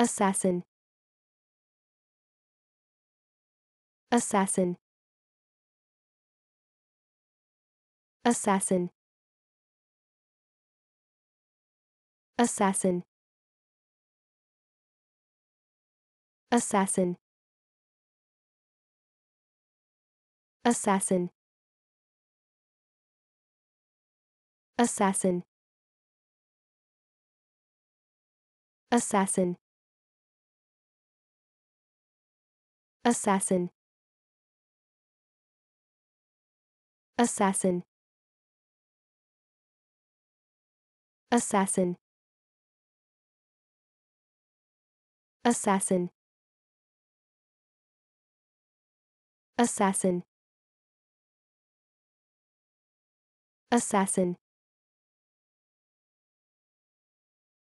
Assassin. Assassin. Assassin. Assassin. Assassin. Assassin. Assassin. Assassin. Assassin. Assassin. Assassin. Assassin. Assassin. Assassin.